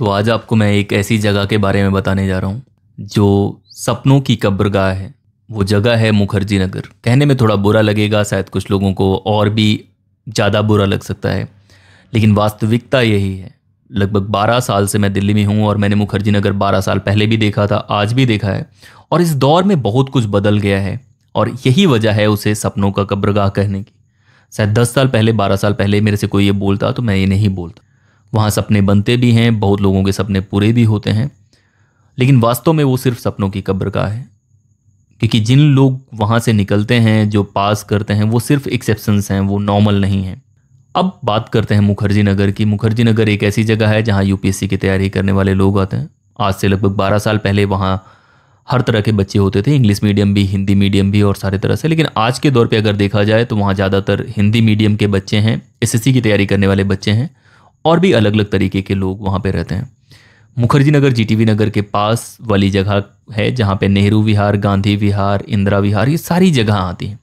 तो आज आपको मैं एक ऐसी जगह के बारे में बताने जा रहा हूँ जो सपनों की कब्रगाह है वो जगह है मुखर्जी नगर कहने में थोड़ा बुरा लगेगा शायद कुछ लोगों को और भी ज़्यादा बुरा लग सकता है लेकिन वास्तविकता यही है लगभग 12 साल से मैं दिल्ली में हूँ और मैंने मुखर्जी नगर 12 साल पहले भी देखा था आज भी देखा है और इस दौर में बहुत कुछ बदल गया है और यही वजह है उसे सपनों का कब्रगाह कहने की शायद दस साल पहले बारह साल पहले मेरे से कोई ये बोलता तो मैं ये नहीं बोलता वहाँ सपने बनते भी हैं बहुत लोगों के सपने पूरे भी होते हैं लेकिन वास्तव में वो सिर्फ सपनों की कब्र का है क्योंकि जिन लोग वहाँ से निकलते हैं जो पास करते हैं वो सिर्फ एक्सेप्शंस हैं वो नॉर्मल नहीं हैं अब बात करते हैं मुखर्जी नगर की मुखर्जी नगर एक ऐसी जगह है जहाँ यूपीएससी की तैयारी करने वाले लोग आते हैं आज से लगभग बारह साल पहले वहाँ हर तरह के बच्चे होते थे इंग्लिश मीडियम भी हिंदी मीडियम भी और सारे तरह से लेकिन आज के दौर पे अगर देखा जाए तो वहाँ ज़्यादातर हिंदी मीडियम के बच्चे हैं एसएससी की तैयारी करने वाले बच्चे हैं और भी अलग अलग तरीके के लोग वहाँ पर रहते हैं मुखर्जी नगर जी नगर के पास वाली जगह है जहाँ पे नेहरू विहार गांधी विहार इंदिरा विहार ये सारी जगह आती हैं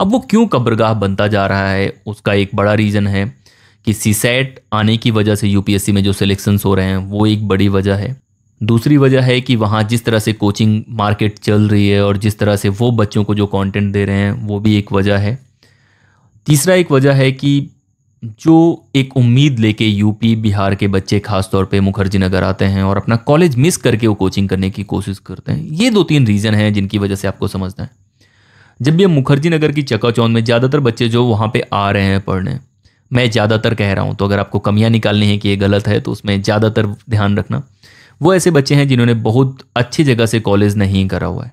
अब वो क्यों कब्रगाह बनता जा रहा है उसका एक बड़ा रीज़न है कि सीसेट e आने की वजह से यूपीएससी में जो सिलेक्शंस हो रहे हैं वो एक बड़ी वजह है दूसरी वजह है कि वहाँ जिस तरह से कोचिंग मार्केट चल रही है और जिस तरह से वो बच्चों को जो कंटेंट दे रहे हैं वो भी एक वजह है तीसरा एक वजह है कि जो एक उम्मीद लेके यूपी बिहार के बच्चे खास तौर पे मुखर्जी नगर आते हैं और अपना कॉलेज मिस करके वो कोचिंग करने की कोशिश करते हैं ये दो तीन रीज़न हैं जिनकी वजह से आपको समझना है जब भी हम मुखर्जी नगर की चकाचौंध में ज़्यादातर बच्चे जो वहाँ पे आ रहे हैं पढ़ने मैं ज़्यादातर कह रहा हूँ तो अगर आपको कमियाँ निकालनी है कि ये गलत है तो उसमें ज़्यादातर ध्यान रखना वो ऐसे बच्चे हैं जिन्होंने बहुत अच्छी जगह से कॉलेज नहीं करा हुआ है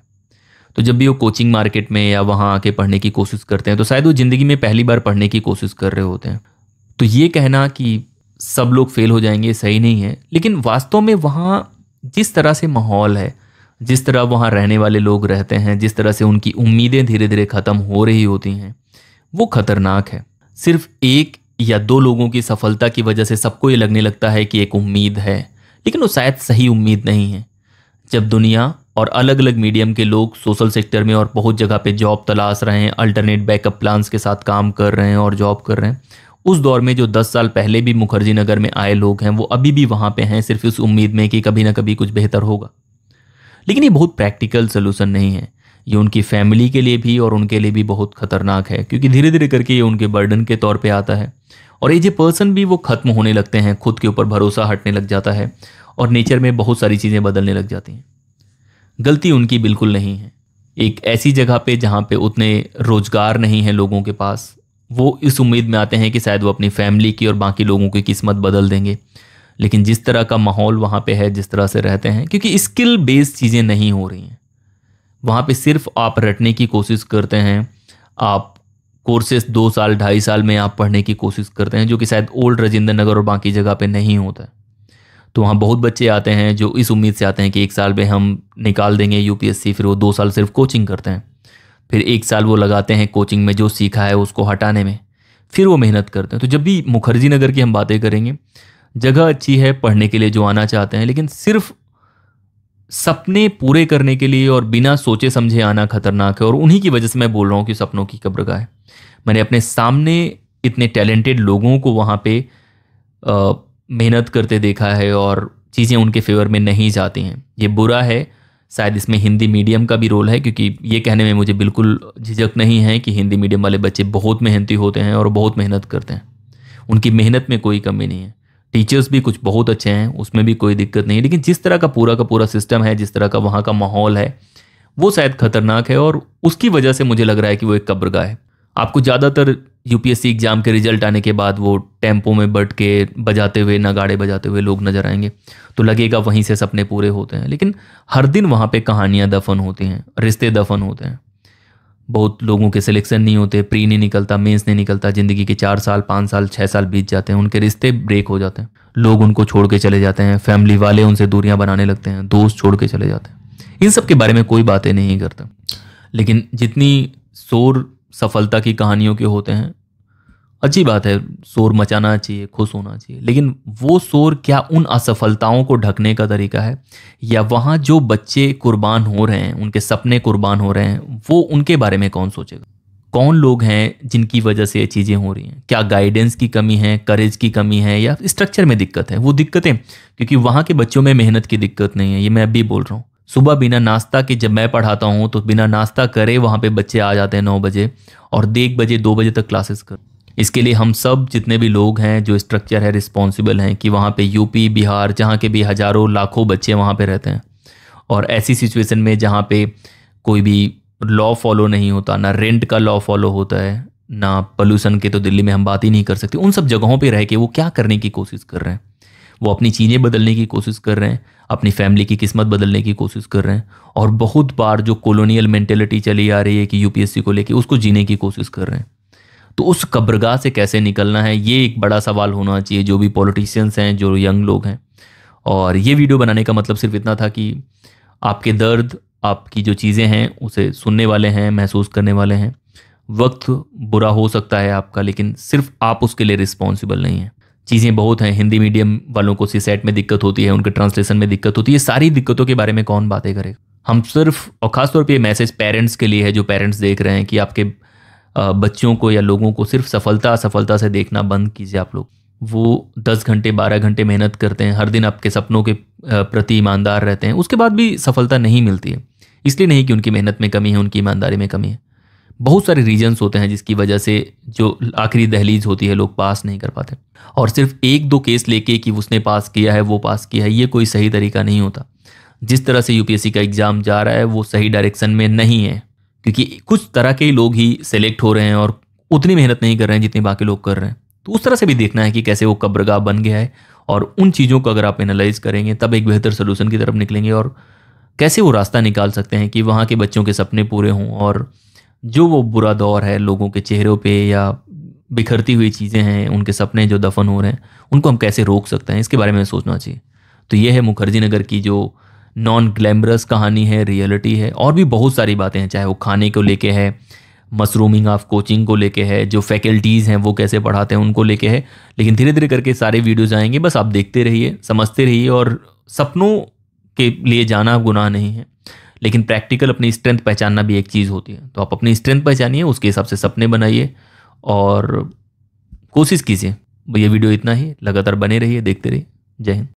तो जब भी वो कोचिंग मार्केट में या वहाँ आके पढ़ने की कोशिश करते हैं तो शायद वो ज़िंदगी में पहली बार पढ़ने की कोशिश कर रहे होते हैं तो ये कहना कि सब लोग फेल हो जाएंगे सही नहीं है लेकिन वास्तव में वहाँ जिस तरह से माहौल है जिस तरह वहाँ रहने वाले लोग रहते हैं जिस तरह से उनकी उम्मीदें धीरे धीरे ख़त्म हो रही होती हैं वो खतरनाक है सिर्फ एक या दो लोगों की सफलता की वजह से सबको ये लगने लगता है कि एक उम्मीद है लेकिन वो शायद सही उम्मीद नहीं है जब दुनिया और अलग अलग मीडियम के लोग सोशल सेक्टर में और बहुत जगह पे जॉब तलाश रहे हैं अल्टरनेट बैकअप प्लान्स के साथ काम कर रहे हैं और जॉब कर रहे हैं उस दौर में जो दस साल पहले भी मुखर्जी नगर में आए लोग हैं वो अभी भी वहाँ पे हैं सिर्फ इस उम्मीद में कि कभी ना कभी कुछ बेहतर होगा लेकिन ये बहुत प्रैक्टिकल सोल्यूशन नहीं है ये उनकी फैमिली के लिए भी और उनके लिए भी बहुत खतरनाक है क्योंकि धीरे धीरे करके ये उनके बर्डन के तौर पर आता है और एज जो पर्सन भी वो ख़त्म होने लगते हैं खुद के ऊपर भरोसा हटने लग जाता है और नेचर में बहुत सारी चीज़ें बदलने लग जाती हैं गलती उनकी बिल्कुल नहीं है एक ऐसी जगह पे जहाँ पे उतने रोज़गार नहीं है लोगों के पास वो इस उम्मीद में आते हैं कि शायद वो अपनी फैमिली की और बाकी लोगों की किस्मत बदल देंगे लेकिन जिस तरह का माहौल वहाँ पे है जिस तरह से रहते हैं क्योंकि स्किल बेस्ड चीज़ें नहीं हो रही हैं वहाँ पे सिर्फ आप रटने की कोशिश करते हैं आप कोर्सेस दो साल ढाई साल में आप पढ़ने की कोशिश करते हैं जो कि शायद ओल्ड राजेंद्र नगर और बाकी जगह पे नहीं होता है तो वहाँ बहुत बच्चे आते हैं जो इस उम्मीद से आते हैं कि एक साल में हम निकाल देंगे यूपीएससी फिर वो दो साल सिर्फ कोचिंग करते हैं फिर एक साल वो लगाते हैं कोचिंग में जो सीखा है उसको हटाने में फिर वो मेहनत करते हैं तो जब भी मुखर्जी नगर की हम बातें करेंगे जगह अच्छी है पढ़ने के लिए जो आना चाहते हैं लेकिन सिर्फ सपने पूरे करने के लिए और बिना सोचे समझे आना खतरनाक है और उन्हीं की वजह से मैं बोल रहा हूँ कि सपनों की कब्रगाह है मैंने अपने सामने इतने टैलेंटेड लोगों को वहाँ पे मेहनत करते देखा है और चीज़ें उनके फेवर में नहीं जाती हैं ये बुरा है शायद इसमें हिंदी मीडियम का भी रोल है क्योंकि ये कहने में मुझे बिल्कुल झिझक नहीं है कि हिंदी मीडियम वाले बच्चे बहुत मेहनती होते हैं और बहुत मेहनत करते हैं उनकी मेहनत में कोई कमी नहीं है टीचर्स भी कुछ बहुत अच्छे हैं उसमें भी कोई दिक्कत नहीं है लेकिन जिस तरह का पूरा का पूरा सिस्टम है जिस तरह का वहाँ का माहौल है वो शायद खतरनाक है और उसकी वजह से मुझे लग रहा है कि वो एक कब्रगा है आपको ज़्यादातर यूपीएससी एग्ज़ाम के रिजल्ट आने के बाद वो टेम्पो में बैठ के बजाते हुए नगाड़े बजाते हुए लोग नजर आएंगे तो लगेगा वहीं से सपने पूरे होते हैं लेकिन हर दिन वहाँ पे कहानियाँ दफन होती हैं रिश्ते दफन होते हैं बहुत लोगों के सिलेक्शन नहीं होते प्री नहीं निकलता मेंस नहीं निकलता ज़िंदगी के चार साल पाँच साल छः साल बीत जाते हैं उनके रिश्ते ब्रेक हो जाते हैं लोग उनको छोड़ के चले जाते हैं फैमिली वाले उनसे दूरियाँ बनाने लगते हैं दोस्त छोड़ के चले जाते हैं इन सब के बारे में कोई बातें नहीं करता लेकिन जितनी शोर सफलता की कहानियों के होते हैं अच्छी बात है शोर मचाना चाहिए खुश होना चाहिए लेकिन वो शोर क्या उन असफलताओं को ढकने का तरीका है या वहाँ जो बच्चे कुर्बान हो रहे हैं उनके सपने कुर्बान हो रहे हैं वो उनके बारे में कौन सोचेगा कौन लोग हैं जिनकी वजह से ये चीज़ें हो रही हैं क्या गाइडेंस की कमी है करेज की कमी है या स्ट्रक्चर में दिक्कत है वो दिक्कतें क्योंकि वहाँ के बच्चों में मेहनत की दिक्कत नहीं है ये मैं अभी बोल रहा हूँ सुबह बिना नाश्ता के जब मैं पढ़ाता हूँ तो बिना नाश्ता करे वहाँ पे बच्चे आ जाते हैं नौ बजे और एक बजे दो बजे तक क्लासेस कर इसके लिए हम सब जितने भी लोग हैं जो स्ट्रक्चर है रिस्पॉन्सिबल हैं कि वहाँ पे यूपी बिहार जहाँ के भी हज़ारों लाखों बच्चे वहाँ पे रहते हैं और ऐसी सिचुएशन में जहाँ पे कोई भी लॉ फॉलो नहीं होता ना रेंट का लॉ फॉलो होता है ना पोल्यूशन के तो दिल्ली में हम बात ही नहीं कर सकते उन सब जगहों पे रह के वो क्या करने की कोशिश कर रहे हैं वो अपनी चीज़ें बदलने की कोशिश कर रहे हैं अपनी फैमिली की किस्मत बदलने की कोशिश कर रहे हैं और बहुत बार जो कॉलोनियल मैंटेलिटी चली आ रही है कि यूपीएससी को लेके उसको जीने की कोशिश कर रहे हैं तो उस कब्रगाह से कैसे निकलना है ये एक बड़ा सवाल होना चाहिए जो भी पॉलिटिशियंस हैं जो यंग लोग हैं और ये वीडियो बनाने का मतलब सिर्फ इतना था कि आपके दर्द आपकी जो चीज़ें हैं उसे सुनने वाले हैं महसूस करने वाले हैं वक्त बुरा हो सकता है आपका लेकिन सिर्फ आप उसके लिए रिस्पॉन्सिबल नहीं हैं चीज़ें बहुत हैं हिंदी मीडियम वालों को सी में दिक्कत होती है उनके ट्रांसलेशन में दिक्कत होती है सारी दिक्कतों के बारे में कौन बातें करेगा हम सिर्फ और ख़ासतौर पर ये मैसेज पेरेंट्स के लिए है जो पेरेंट्स देख रहे हैं कि आपके बच्चों को या लोगों को सिर्फ सफलता असफलता से देखना बंद कीजिए आप लोग वो दस घंटे बारह घंटे मेहनत करते हैं हर दिन आपके सपनों के प्रति ईमानदार रहते हैं उसके बाद भी सफलता नहीं मिलती है इसलिए नहीं कि उनकी मेहनत में कमी है उनकी ईमानदारी में कमी है बहुत सारे रीजन्स होते हैं जिसकी वजह से जो आखिरी दहलीज होती है लोग पास नहीं कर पाते और सिर्फ एक दो केस लेके कि उसने पास किया है वो पास किया है ये कोई सही तरीका नहीं होता जिस तरह से यूपीएससी का एग्ज़ाम जा रहा है वो सही डायरेक्शन में नहीं है क्योंकि कुछ तरह के लोग ही सेलेक्ट हो रहे हैं और उतनी मेहनत नहीं कर रहे हैं जितनी बाकी लोग कर रहे हैं तो उस तरह से भी देखना है कि कैसे वो कब्रगा बन गया है और उन चीज़ों को अगर आप एनालाइज करेंगे तब एक बेहतर सोल्यूशन की तरफ निकलेंगे और कैसे वो रास्ता निकाल सकते हैं कि वहाँ के बच्चों के सपने पूरे हों और जो वो बुरा दौर है लोगों के चेहरों पे या बिखरती हुई चीज़ें हैं उनके सपने जो दफन हो रहे हैं उनको हम कैसे रोक सकते हैं इसके बारे में सोचना चाहिए तो ये है मुखर्जी नगर की जो नॉन ग्लैमरस कहानी है रियलिटी है और भी बहुत सारी बातें हैं चाहे वो खाने को लेके है मशरूमिंग ऑफ कोचिंग को लेके है जो फैकल्टीज़ हैं वो कैसे पढ़ाते हैं उनको लेके है लेकिन धीरे धीरे करके सारे वीडियोज़ आएंगे बस आप देखते रहिए समझते रहिए और सपनों के लिए जाना गुनाह नहीं है लेकिन प्रैक्टिकल अपनी स्ट्रेंथ पहचानना भी एक चीज़ होती है तो आप अपनी स्ट्रेंथ पहचानिए उसके हिसाब से सपने बनाइए और कोशिश कीजिए भैया वीडियो इतना ही लगातार बने रहिए देखते रहिए जय हिंद